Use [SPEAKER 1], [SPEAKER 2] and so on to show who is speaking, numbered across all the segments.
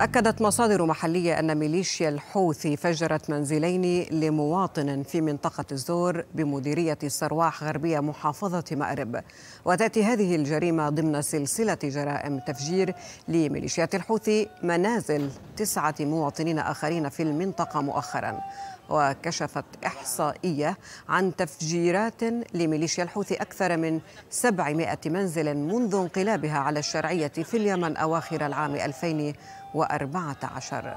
[SPEAKER 1] أكدت مصادر محلية أن ميليشيا الحوثي فجرت منزلين لمواطن في منطقة الزور بمديرية السرواح غربية محافظة مأرب وتأتي هذه الجريمة ضمن سلسلة جرائم تفجير لميليشيات الحوثي منازل تسعة مواطنين آخرين في المنطقة مؤخرا وكشفت إحصائية عن تفجيرات لميليشيا الحوثي أكثر من 700 منزل منذ انقلابها على الشرعية في اليمن أواخر العام 2014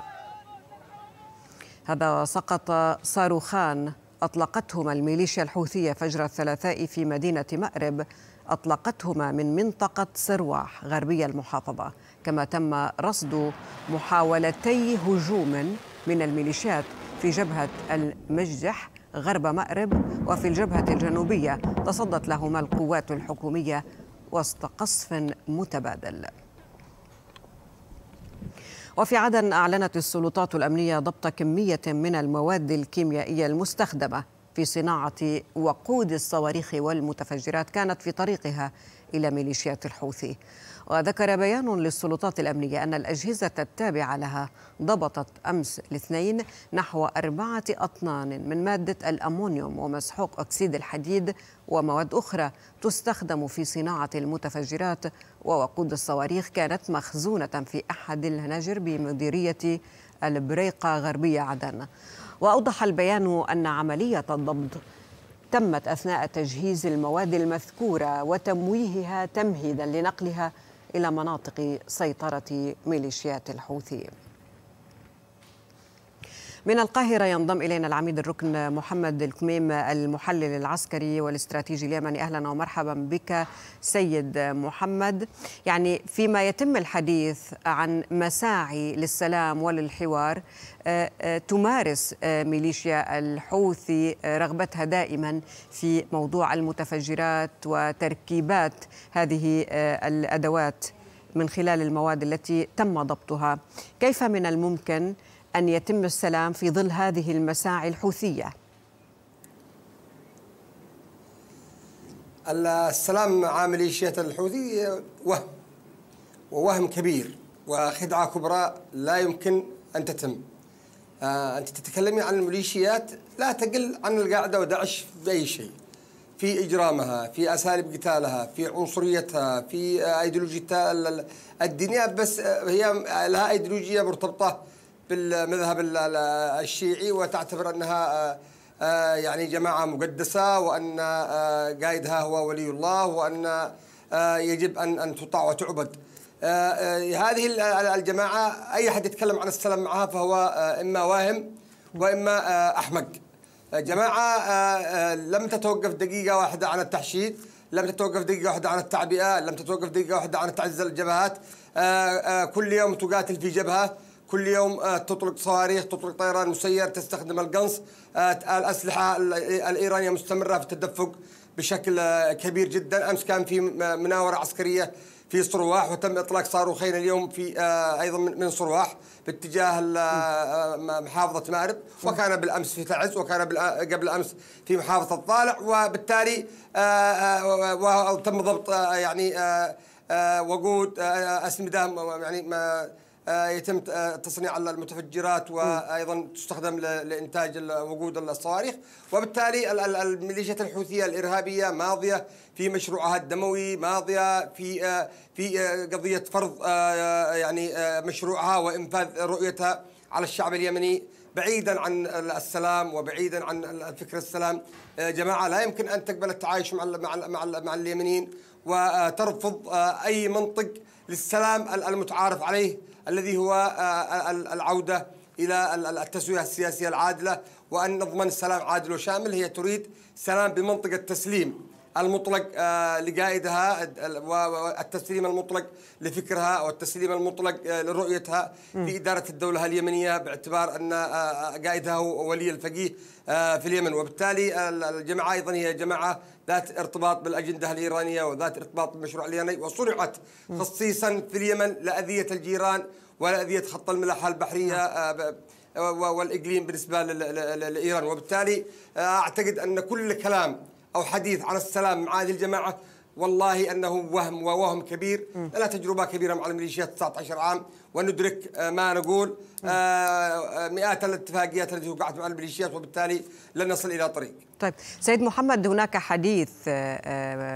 [SPEAKER 1] هذا وسقط صاروخان أطلقتهما الميليشيا الحوثية فجر الثلاثاء في مدينة مأرب أطلقتهما من منطقة سرواح غربية المحافظة كما تم رصد محاولتي هجوم من الميليشيات في جبهة المجزح غرب مأرب وفي الجبهة الجنوبية تصدت لهما القوات الحكومية وسط قصف متبادل وفي عدن أعلنت السلطات الأمنية ضبط كمية من المواد الكيميائية المستخدمة في صناعة وقود الصواريخ والمتفجرات كانت في طريقها إلى ميليشيات الحوثي وذكر بيان للسلطات الأمنية أن الأجهزة التابعة لها ضبطت أمس الاثنين نحو أربعة أطنان من مادة الأمونيوم ومسحوق أكسيد الحديد ومواد أخرى تستخدم في صناعة المتفجرات ووقود الصواريخ كانت مخزونة في أحد الهناجر بمديرية البريقة غربية عدن وأوضح البيان أن عملية الضبط تمت أثناء تجهيز المواد المذكورة وتمويهها تمهيدا لنقلها إلى مناطق سيطرة ميليشيات الحوثي من القاهرة ينضم إلينا العميد الركن محمد الكميم المحلل العسكري والاستراتيجي اليمني أهلا ومرحبا بك سيد محمد يعني فيما يتم الحديث عن مساعي للسلام وللحوار آه، آه، تمارس آه، ميليشيا الحوثي رغبتها دائما في موضوع المتفجرات وتركيبات هذه الأدوات من خلال المواد التي تم ضبطها كيف من الممكن أن يتم السلام في ظل هذه المساعي الحوثية
[SPEAKER 2] السلام مع ميليشيات الحوثي وهم ووهم كبير وخدعة كبرى لا يمكن أن تتم آه، أنت تتكلمي عن الميليشيات لا تقل عن القاعدة وداعش في أي شيء في إجرامها في أساليب قتالها في عنصريتها في آه، أيديولوجيتها الدنيا بس آه، هي لها أيديولوجية مرتبطة بالمذهب الشيعي وتعتبر انها آه، آه، يعني جماعه مقدسه وان آه، قائدها هو ولي الله وان يجب ان ان تطاع وتعبد. هذه الجماعه اي احد يتكلم عن السلام معها فهو اما واهم واما احمق. جماعه لم تتوقف دقيقه واحده عن التحشيد، لم تتوقف دقيقه واحده عن التعبئه، لم تتوقف دقيقه واحده عن تعزيز الجبهات. كل يوم تقاتل في جبهه كل يوم آه، تطلق صواريخ تطلق طيران مسير تستخدم القنص آه، الأسلحة الإيرانية مستمرة في التدفق بشكل آه، كبير جدا أمس كان في مناورة عسكرية في صرواح وتم إطلاق صاروخين اليوم في أيضا من صرواح باتجاه محافظة مأرب وكان بالأمس في تعز وكان قبل أمس في محافظة الضالع وبالتالي وتم ضبط يعني وقود أسمدة يعني آه، يتم آه، تصنيع المتفجرات وايضا تستخدم لانتاج وقود الصواريخ وبالتالي الميليشيات الحوثيه الارهابيه ماضيه في مشروعها الدموي ماضيه في آه، في قضيه فرض يعني مشروعها وانفاذ رؤيتها على الشعب اليمني بعيدا عن السلام وبعيدا عن فكر السلام آه، جماعه لا يمكن ان تقبل التعايش مع مع مع, مع اليمنيين وترفض آه، اي منطق للسلام المتعارف عليه الذي هو آه، العوده الى التسويه السياسيه العادله وان نضمن السلام عادل وشامل هي تريد سلام بمنطقه التسليم المطلق آه، لقائدها والتسليم المطلق لفكرها والتسليم المطلق آه، لرؤيتها في اداره الدوله اليمنيه باعتبار ان آه، قائدها هو ولي الفقيه في اليمن وبالتالي الجماعه ايضا هي جماعه ذات ارتباط بالاجنده الايرانيه وذات ارتباط بالمشروع اليمني وصنعت خصيصا في اليمن لاذيه الجيران ولاذيه خط الملاحه البحريه نعم. والاقليم بالنسبه لايران وبالتالي اعتقد ان كل كلام أو حديث عن السلام مع هذه الجماعة والله أنه وهم ووهم كبير لا تجربة كبيرة مع الميليشيات 19 عام وندرك آه، ما نقول آه، آه، مئات الاتفاقيات التي وقعت مع الميليشيات وبالتالي لن نصل إلى طريق
[SPEAKER 1] طيب سيد محمد هناك حديث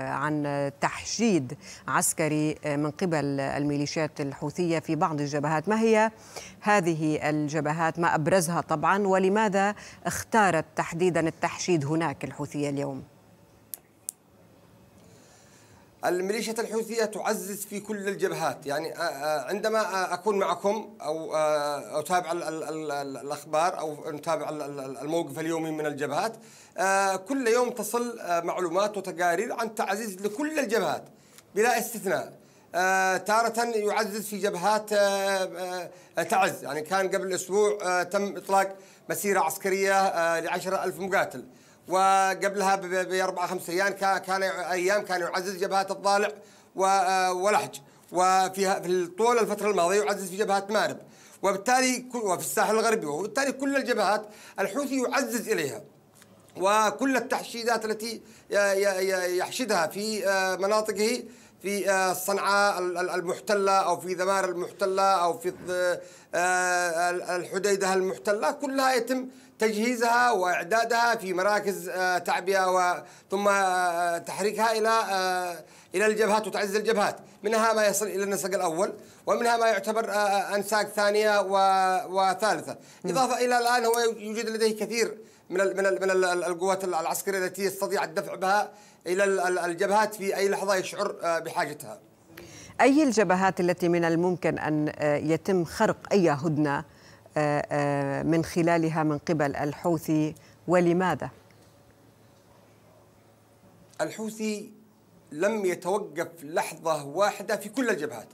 [SPEAKER 1] عن تحشيد عسكري من قبل الميليشيات الحوثية في بعض الجبهات ما هي هذه الجبهات ما أبرزها طبعا ولماذا اختارت تحديدا التحشيد هناك الحوثية اليوم؟
[SPEAKER 2] الميليشيا الحوثية تعزز في كل الجبهات يعني آه، آه، عندما آه، أكون معكم أو أتابع الأخبار أو نتابع الموقف اليومي من الجبهات كل يوم تصل معلومات وتقارير عن تعزيز لكل الجبهات بلا استثناء تارة يعزز في جبهات تعز يعني كان قبل أسبوع تم إطلاق مسيرة عسكرية لعشرة ألف مقاتل وقبلها باربع خمس ايام كان ايام كان يعزز جبهات الضالع آه، ولحج وفي في طول الفتره الماضيه يعزز في جبهه مارب وبالتالي وفي الساحل الغربي وبالتالي كل الجبهات الحوثي يعزز اليها وكل التحشيدات التي يحشدها في آه، مناطقه في آه، صنعاء المحتله او في ذمار المحتله او في الحديده المحتله كلها يتم تجهيزها واعدادها في مراكز آه، تعبئه ثم آه، تحريكها الى آه، الى الجبهات وتعزيز الجبهات، منها ما يصل الى النسق الاول ومنها ما يعتبر انساق ثانيه وثالثه، اضافه الى الان هو يوجد لديه كثير من الـ من الـ من القوات العسكريه التي يستطيع الدفع بها الى الجبهات في اي لحظه يشعر بحاجتها.
[SPEAKER 1] اي الجبهات التي من الممكن ان يتم خرق اي هدنه من خلالها من قبل الحوثي ولماذا؟
[SPEAKER 2] الحوثي لم يتوقف لحظة واحدة في كل الجبهات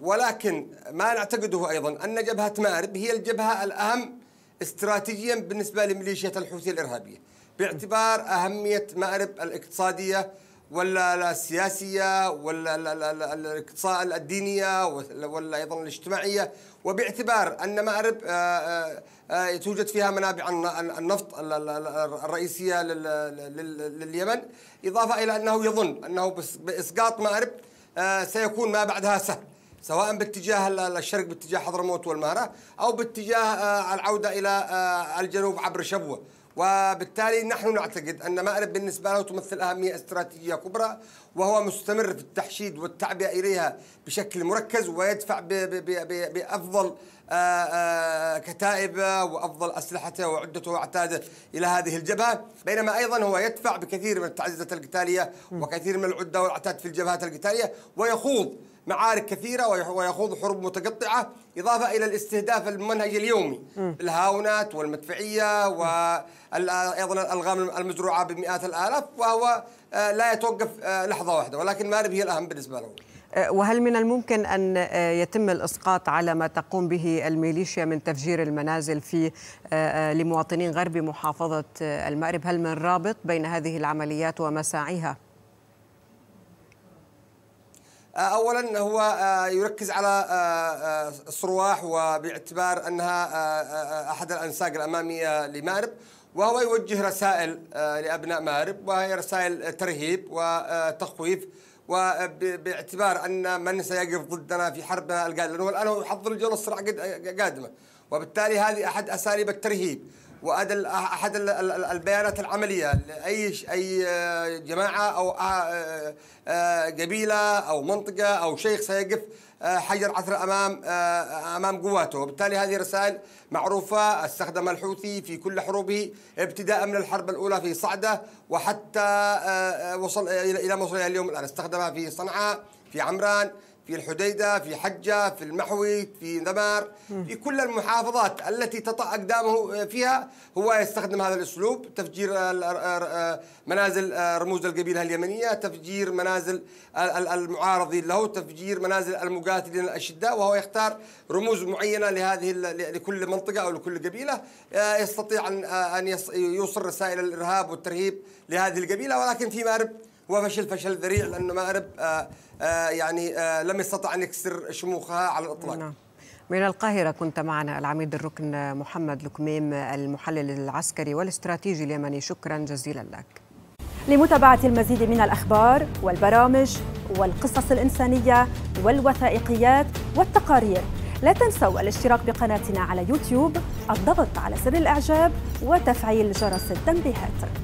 [SPEAKER 2] ولكن ما نعتقده أيضا أن جبهة مأرب هي الجبهة الأهم استراتيجيا بالنسبة لميليشيات الحوثي الإرهابية باعتبار أهمية مأرب الاقتصادية ولا السياسية ولا الاقتصاد الدينية ولا أيضا الاجتماعية وباعتبار أن مأرب آه، آه، آه، توجد فيها منابع النفط الرئيسية لليمن إضافة إلى أنه يظن أنه بإسقاط مأرب سيكون ما بعدها سهل سواء باتجاه الشرق باتجاه حضرموت والمهرة أو باتجاه العودة إلى الجنوب عبر شبوة وبالتالي نحن نعتقد أن مأرب بالنسبة له تمثل أهمية استراتيجية كبرى وهو مستمر في التحشيد والتعبئة إليها بشكل مركز ويدفع بأفضل آه، آه، كتائبه وأفضل أسلحته وعدته وعتاده إلى هذه الجبهة بينما أيضا هو يدفع بكثير من التعزيزات القتالية وكثير من العدة والعتاد في الجبهات القتالية ويخوض معارك كثيرة ويخوض حروب متقطعة إضافة إلى الاستهداف المنهج اليومي الهاونات والمدفعية وأيضا الألغام المزروعة بمئات الآلاف وهو آه، لا يتوقف آه، لحظة واحدة ولكن مارب هي الأهم بالنسبة له
[SPEAKER 1] أه، وهل من الممكن أن يتم الإسقاط على ما تقوم به الميليشيا من تفجير المنازل في لمواطنين غرب محافظة المأرب هل من رابط بين هذه العمليات ومساعيها؟
[SPEAKER 2] آه، اولا هو آه، يركز على آه، الصرواح وباعتبار انها احد الانساق الاماميه لمارب وهو يوجه رسائل لابناء مارب وهي رسائل ترهيب وتخويف وباعتبار ان من سيقف ضدنا في حربنا القادمه هو هو يحضر الجوله الصراع قادمه وبالتالي هذه احد اساليب الترهيب وهذا احد البيانات العمليه لاي اي جماعه او قبيله او منطقه او شيخ سيقف آه، حجر عثر امام آه، امام قواته، وبالتالي هذه رسائل معروفه استخدمها الحوثي في كل حروبه ابتداء من الحرب الاولى في صعده وحتى آه، وصل الى ما وصل اليوم الان، استخدمها في صنعاء، في عمران، في الحديدة في حجة في المحوي في ذمار في كل المحافظات التي تطع أقدامه آه، فيها هو يستخدم هذا الأسلوب تفجير آه، آه، منازل رموز القبيلة اليمنية تفجير منازل المعارضين له تفجير منازل المقاتلين الأشداء وهو يختار رموز معينة لهذه لكل منطقة أو لكل قبيلة يستطيع أن يوصل رسائل الإرهاب والترهيب لهذه القبيلة ولكن في مارب هو فشل فشل ذريع لأن المغرب آه، آه، يعني آه، لم يستطع أن يكسر شموخها على الإطلاق نعم.
[SPEAKER 1] من القاهرة كنت معنا العميد الركن محمد لكميم المحلل العسكري والاستراتيجي اليمني شكرا جزيلا لك لمتابعة المزيد من الأخبار والبرامج والقصص الإنسانية والوثائقيات والتقارير لا تنسوا الاشتراك بقناتنا على يوتيوب الضغط على زر الإعجاب وتفعيل جرس التنبيهات